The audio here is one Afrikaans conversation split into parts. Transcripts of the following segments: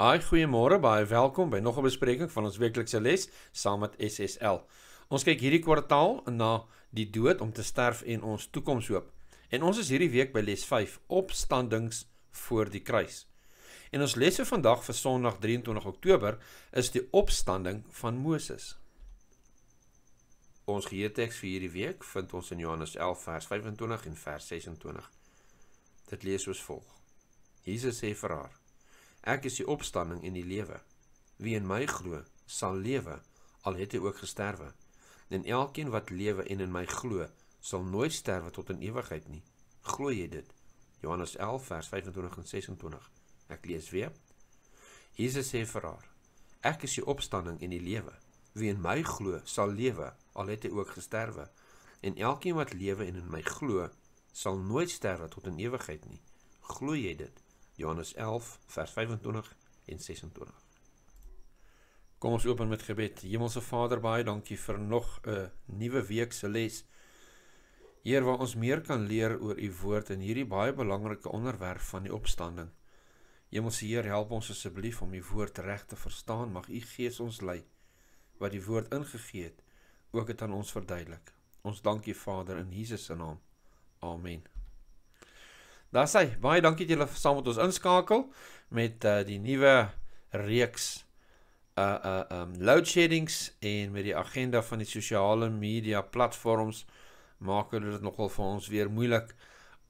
Haai, goeiemôre, baie welkom by nog 'n bespreking van ons weeklikse les saam met SSL. Ons kyk hierdie kwartaal na die dood om te sterf en ons toekomshoop. En ons is hierdie week by les 5, opstandings voor die kruis. En ons lesse vandag vir Sondag 23 Oktober is die opstanding van Moses. Ons geheeteks vir hierdie week vind ons in Johannes 11 vers 25 en vers 26. Dit lees soos volg. Jesus sê vir haar: Ek is die opstanding en die lewe. Wie in my glo, sal lewe al het hy ook gesterwe. En elkeen wat lewe en in my glo, sal nooit sterwe tot in ewigheid nie. Glo jy dit? Johannes 11 vers 25 en 26. Ek lees weer. Jesus sê vir haar: Ek is die opstanding en die lewe. Wie in my glo, sal lewe al het hy ook gesterwe. En elkeen wat lewe en in my glo, sal nooit sterwe tot in ewigheid nie. Glo jy dit? Johannes 11 vers 25 en 26. Kom ons open met gebed. Hemelse Vader, baie dankie vir nog 'n nuwe week se les. Heer, waar ons meer kan leer oor u woord en hierdie baie belangrike onderwerp van die opstanding. Hemelse Heer, help ons asseblief om u woord reg te verstaan. Mag u Gees ons lei wat die woord ingegee het, ook dit aan ons verduidelik. Ons dankie Vader in Jesus se naam. Amen. Daar's hy. Baie dankie dat julle saam met ons inskakel met uh, die nuwe reeks uh uh um load sheddings en met die agenda van die sosiale media platforms maak hulle dit nogal vir ons weer moeilik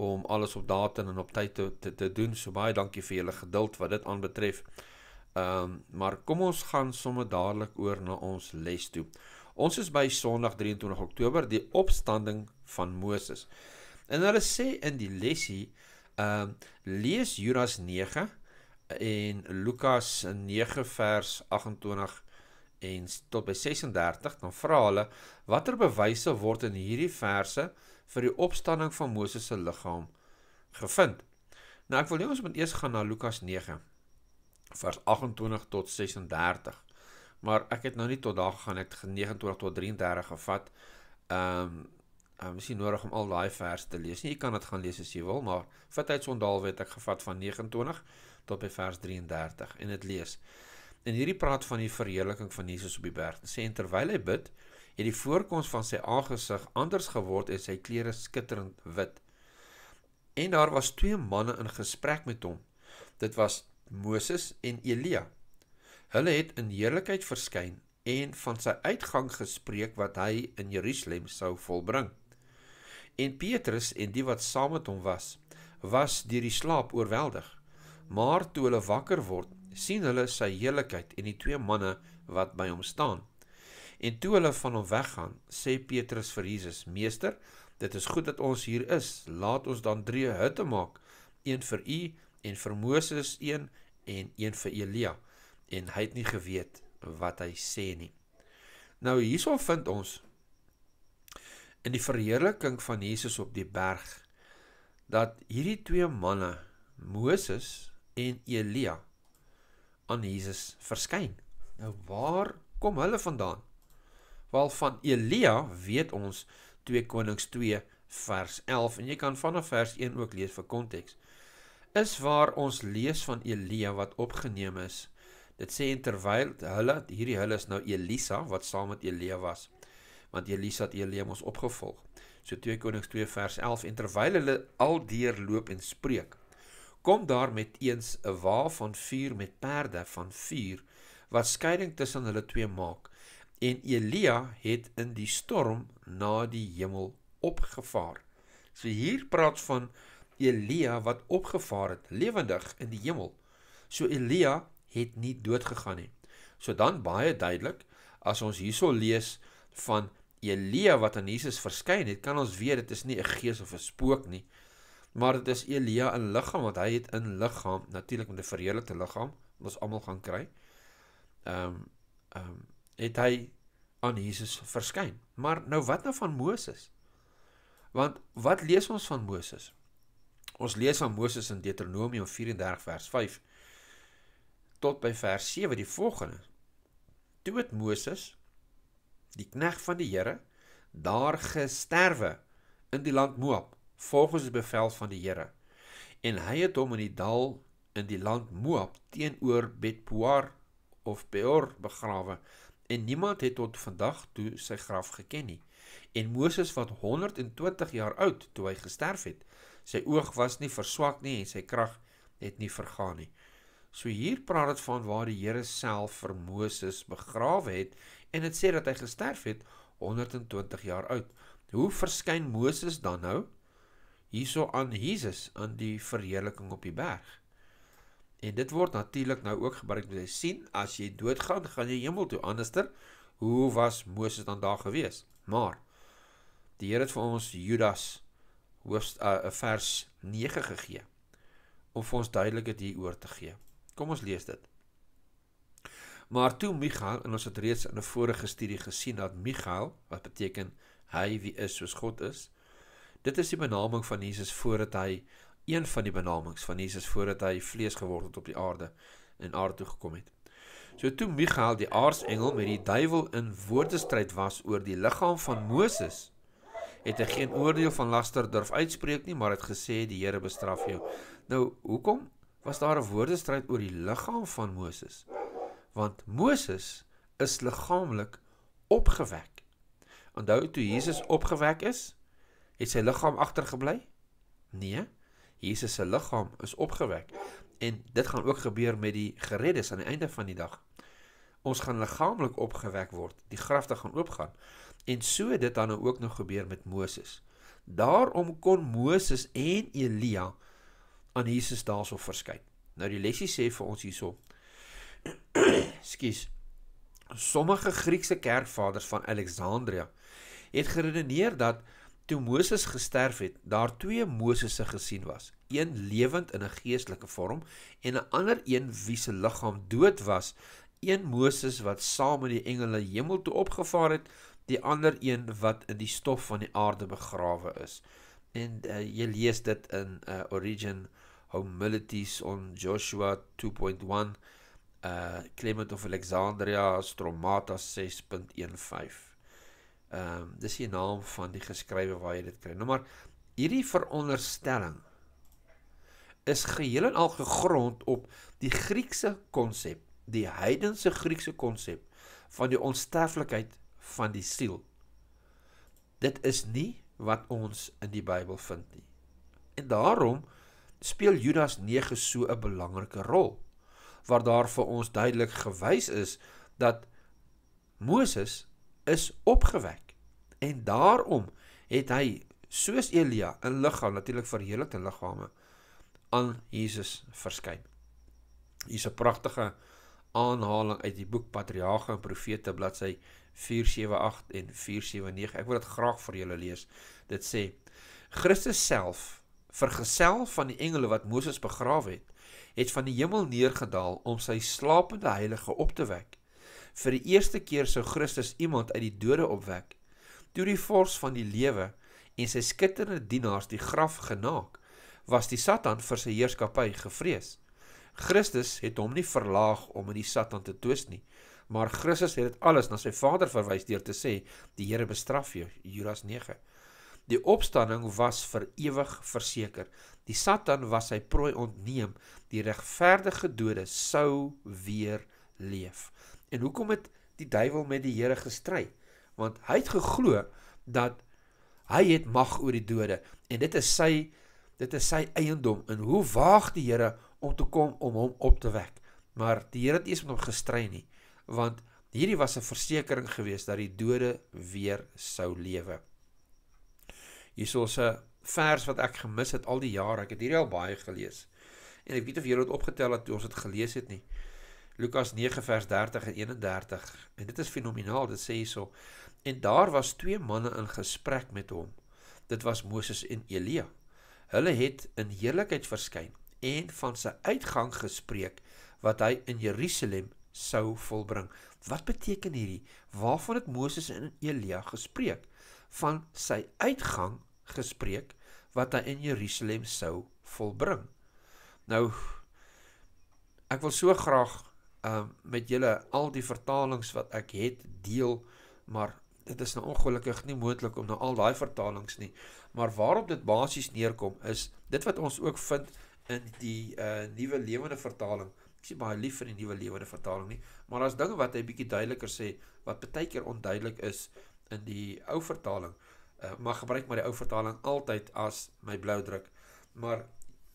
om alles op datum en op tyd te, te te doen. So baie dankie vir julle geduld wat dit aanbetref. Um maar kom ons gaan sommer dadelik oor na ons les toe. Ons is by Sondag 23 Oktober, die opstanding van Moses. En hulle sê in die lesie Ehm uh, lees Judas 9 en Lukas 9 vers 28 en tot by 36 dan vra hulle watter bewyse word in hierdie verse vir die opstanding van Moses se liggaam gevind. Nou ek wil nie ons moet eers gaan na Lukas 9 vers 28 tot 36. Maar ek het nou nie tot daar gegaan, ek het 29 tot 33 gevat. Ehm um, Ehm um, is nie nodig om al daai verse te lees nie. Jy kan dit gaan lees as jy wil, maar vir tydsondaal weet ek gevat van 29 tot by vers 33 en dit lees. En hierdie praat van die verheerliking van Jesus op die berg. Dit sê terwyl hy bid, het die voorkoms van sy aangesig anders geword en sy klere skitterend wit. En daar was twee manne in gesprek met hom. Dit was Moses en Elia. Hulle het in heerlikheid verskyn en van sy uitgang gespreek wat hy in Jerusalem sou volbring en Petrus en die wat saam met hom was, was deur die slaap oorweldig. Maar toe hulle wakker word, sien hulle sy heiligheid en die twee manne wat by hom staan. En toe hulle van hom weggaan, sê Petrus vir Jesus: "Meester, dit is goed dat ons hier is. Laat ons dan drie hutte maak, een vir U en vir Moses een en een vir Elia." En hy het nie geweet wat hy sê nie. Nou hierso vind ons in die verheerliking van Jesus op die berg dat hierdie twee manne Moses en Elia aan Jesus verskyn. Nou waar kom hulle vandaan? Wel van Elia weet ons 2 Konings 2 vers 11 en jy kan vanaf vers 1 ook lees vir konteks. Is waar ons lees van Elia wat opgeneem is. Dit sê terwyl hulle hierdie hulle is nou Elisa wat saam met Elia was want Elisa het Eliam ons opgevolg. So 2 Konings 2 vers 11 en terwyl hulle al deur loop en spreek, kom daar met eens 'n wa van vuur met perde van vuur wat skeiding tussen hulle twee maak. En Elia het in die storm na die hemel opgevaar. So hier praat van Elia wat opgevaar het lewendig in die hemel. So Elia het nie dood gegaan nie. So dan baie duidelik as ons hierso lees van Elia wat aan Jesus verskyn het, kan ons weet dit is nie 'n gees of 'n spook nie, maar dit is Elia in liggaam want hy het in liggaam, natuurlik met 'n verheerlikte liggaam, ons almal gaan kry. Ehm um, ehm um, het hy aan Jesus verskyn. Maar nou wat nou van Moses? Want wat lees ons van Moses? Ons lees van Moses in Deuteronomium 34 vers 5 tot by vers 7 die volgende. Toe het Moses die knegg van die Here daar gesterwe in die land Moab volgens die bevel van die Here en hy het hom in die dal in die land Moab teenoor Betpoar of Peor begrawe en niemand het tot vandag toe sy graf geken nie en Moses wat 120 jaar oud toe hy gesterf het sy oog was nie verswak nie en sy krag het nie vergaan nie So hier praat dit van waar die Here self vir Moses begrawe het en dit sê dat hy gesterf het 120 jaar oud. Hoe verskyn Moses dan nou hierso aan Jesus aan die verheerliking op die berg? En dit word natuurlik nou ook gebruik om te sien as jy doodgaan, gaan jy hemel toe. Anderster, hoe was Moses dan daar gewees? Maar die Here het vir ons Judas hoofs uh, vers 9 gegee om vir ons duidelik dit hier oor te gee. Kom ons lees dit. Maar toe Michaël, en ons het reeds in 'n vorige studie gesien dat Michaël, wat beteken hy wie is soos God is, dit is die benaming van Jesus voordat hy een van die benamings van Jesus voordat hy vlees geword het op die aarde en aarde toe gekom het. So toe Michaël die aartsengel met die duiwel in woordestryd was oor die liggaam van Moses, het hy geen oordeel van laster durf uitspreek nie, maar het gesê die Here bestraf jou. Nou, hoekom was daar 'n woordestryd oor die liggaam van Moses. Want Moses is liggaamlik opgewek. Onthou toe Jesus opgewek is, het sy liggaam agtergebly? Nee. Jesus se liggaam is opgewek en dit gaan ook gebeur met die gereddes aan die einde van die dag. Ons gaan liggaamlik opgewek word. Die grafte gaan oopgaan. En so dit dan ook nog gebeur met Moses. Daarom kon Moses en Elia aan Jesus daarso verskyn. Nou die lesie sê vir ons hierso. Skus. Sommige Griekse kerkvaders van Alexandrië het geredeneer dat toe Moses gesterf het, daar twee Moses'e gesien was. Een lewend in 'n geestelike vorm en 'n ander een wie se liggaam dood was. Een Moses wat saam met die engele hemel toe opgevaar het, die ander een wat in die stof van die aarde begrawe is. En uh, jy lees dit in uh, Origin Homilities on Joshua 2.1 uh eh, Clement of Alexandria Stromata 6.15. Ehm um, dis die naam van die geskrywe waar jy dit kry. Nou maar hierdie veronderstelling is geheel en al gegrond op die Griekse konsep, die heidense Griekse konsep van die onsterflikheid van die siel. Dit is nie wat ons in die Bybel vind nie. En daarom speel Judas 9 so 'n belangrike rol waar daar vir ons duidelik gewys is dat Moses is opgewek en daarom het hy soos Elia in liggaam natuurlik verheerlikte liggame aan Jesus verskyn. Hier's 'n pragtige aanhaling uit die boek Patriarge en Profete bladsy 478 en 479. Ek wil dit graag vir julle lees. Dit sê: Christus self vergesel van die engele wat Moses begrawe het, het van die hemel neergedaal om sy slapende heilige op te wek. Vir die eerste keer sou Christus iemand uit die dode opwek. Toe die vors van die lewe en sy skitterende dienaars die graf genaak, was die Satan vir sy heerskappy gevrees. Christus het hom nie verlaag om in die Satan te twis nie, maar Christus het dit alles na sy Vader verwys deur te sê: "Die Here bestraf jou." Judas 9. Die opstanding was vir ewig verseker. Die Satan was sy prooi ontneem. Die regverdige dode sou weer leef. En hoekom het die duiwel met die Here gestry? Want hy het geglo dat hy het mag oor die dode en dit is sy dit is sy eiendom. En hoe waag die Here om te kom om hom op te wek. Maar die Here het eers met hom gestry nie, want hierdie was 'n versekering geweest dat die dode weer sou lewe. Hierso's 'n eh, vers wat ek gemis het al die jare. Ek het hierdie al baie gelees. En ek weet of julle dit opgetel het toe ons dit gelees het nie. Lukas 9 vers 30 en 31. En dit is fenomenaal. Dit sê hierso: En daar was twee manne in gesprek met hom. Dit was Moses en Elia. Hulle het in heerlikheid verskyn en van sy uitgang gespreek wat hy in Jerusalem sou volbring. Wat beteken hierdie? Waarvan het Moses en Elia gespreek? Van sy uitgang gespreek wat hy in Jerusalem sou volbring. Nou ek wil so graag um, met julle al die vertalings wat ek het deel, maar dit is nou ongelukkig nie moontlik om nou al daai vertalings nie. Maar waarop dit basies neerkom is dit wat ons ook vind in die uh, nuwe lewende vertaling. Ek is baie lief vir die nuwe lewende vertaling nie, maar daar's dinge wat hy bietjie duideliker sê wat baie keer onduidelik is in die ou vertaling. Uh, maar gebruik maar die ou vertaling altyd as my blou druk. Maar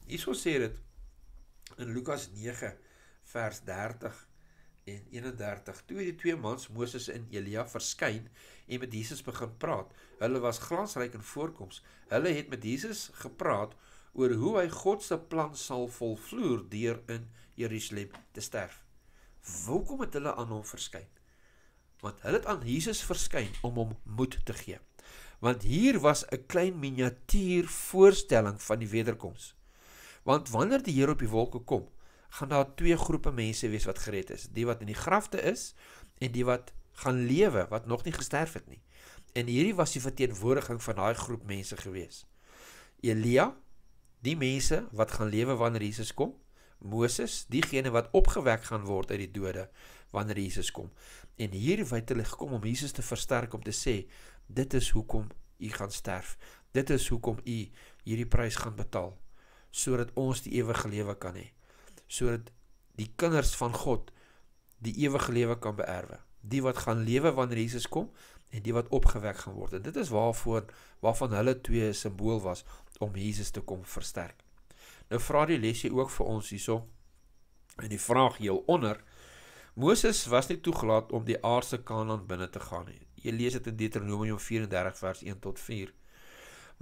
hierso sê dit in Lukas 9 vers 30 in 31 toe die twee mans Moses en Elia verskyn en met Jesus begin praat. Hulle was glansryk in voorkoms. Hulle het met Jesus gepraat oor hoe hy God se plan sal volvloer deur in Jerusalem te sterf. Hoekom het hulle aan hom verskyn? Want hulle het aan Jesus verskyn om hom moed te gee. Want hier was 'n klein miniatuur voorstelling van die wederkoms. Want wanneer die Here op die wolke kom, gaan daar twee groepe mense wees wat gered is, die wat in die grafte is en die wat gaan lewe wat nog nie gesterf het nie. En hierdie was die verteenwoordiging van daai groep mense gewees. Elia, die mense wat gaan lewe wanneer Jesus kom. Moses, diegene wat opgewek gaan word uit die dode wanneer Jesus kom. En hier het hulle gekom om Jesus te versterk om te sê, dit is hoekom u gaan sterf. Dit is hoekom u hierdie prys gaan betaal sodat ons die ewige lewe kan hê. Sodat die kinders van God die ewige lewe kan beerwe die wat gaan lewe wanneer Jesus kom en die wat opgewek gaan word. En dit is waarvoor waarvan hulle twee simbool was om Jesus te kom versterk. Nou vra die lesie ook vir ons hierso in die vraag heel onder. Moses was nie toegelaat om die aardse Kanaan binne te gaan nie. Jy lees dit in Deuteronomium 34 vers 1 tot 4.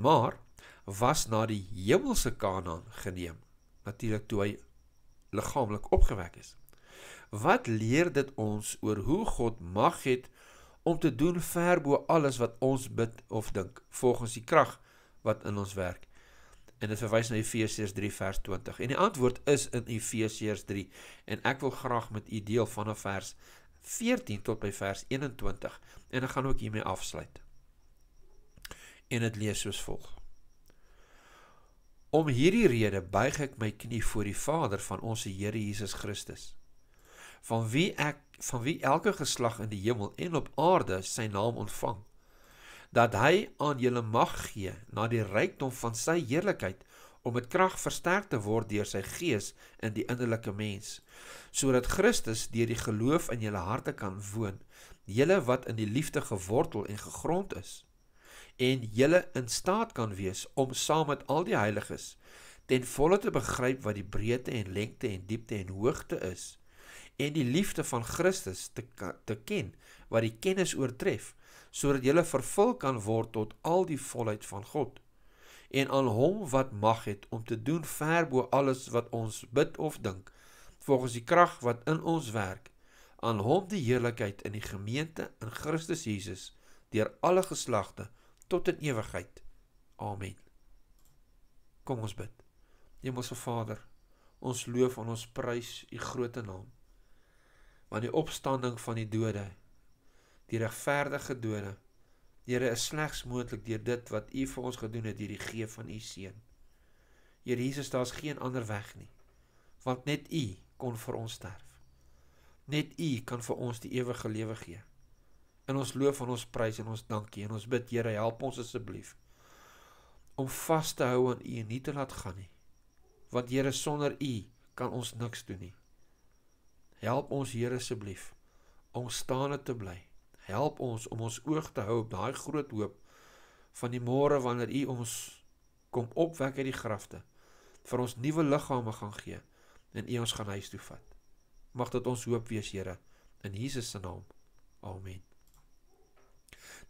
Maar was na die hemelse Kanaan geneem natuurlik toe hy liggaamlik opgewek is. Wat leer dit ons oor hoe God mag het om te doen ver bo alles wat ons bid of dink volgens die krag wat in ons werk. En dit verwys na Efesiërs 3 vers 20. En die antwoord is in Efesiërs 3 en ek wil graag met u deel vanaf vers 14 tot by vers 21 en ek gaan ook hiermee afsluit. En dit lees soos volg. Om hierdie rede buig ek my knie voor die Vader van ons Here Jesus Christus van wie ek van wie elke geslag in die hemel en op aarde sy naam ontvang dat hy aan julle mag gee na die rykdom van sy heerlikheid om met krag versterk te word deur sy gees in die innerlike mens sodat Christus deur die geloof in julle harte kan woon julle wat in die liefde gewortel en gegrond is en julle in staat kan wees om saam met al die heiliges ten volle te begryp wat die breedte en lengte en diepte en hoogte is en die liefde van Christus te te ken wat die kennis oortref sodat jy vervul kan word tot al die volheid van God en aan hom wat mag het om te doen ver bo alles wat ons bid of dink volgens die krag wat in ons werk aan hom die heerlikheid in die gemeente in Christus Jesus deur alle geslagte tot in ewigheid amen kom ons bid Hemelse Vader ons loof en ons prys u grootte naam aan die opstanding van die dode. Die regverdige dode. Here is slegs moontlik deur dit wat U vir ons gedoen het, hierdie gee van U seun. Here Jesus, daar's geen ander weg nie. Want net U kon vir ons sterf. Net U kan vir ons die ewige lewe gee. In ons loof en ons prys en ons dankie en ons bid, Here, help ons asseblief om vas te hou aan U en nie te laat gaan nie. Want Here, sonder U kan ons niks doen nie. Help ons Here asseblief om staande te bly. Help ons om ons oog te hou op daai groot hoop van die môre wanneer U ons kom opwek uit die grafte vir ons nuwe liggame gaan gee en U ons gaan huis toe vat. Mag dit ons hoop wees, Here, in Jesus se naam. Amen.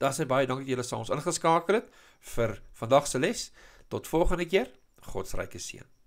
Daar sê baie dankie dat julle saam ons ingeskakel het vir vandag se les. Tot volgende keer. God se ryke seën.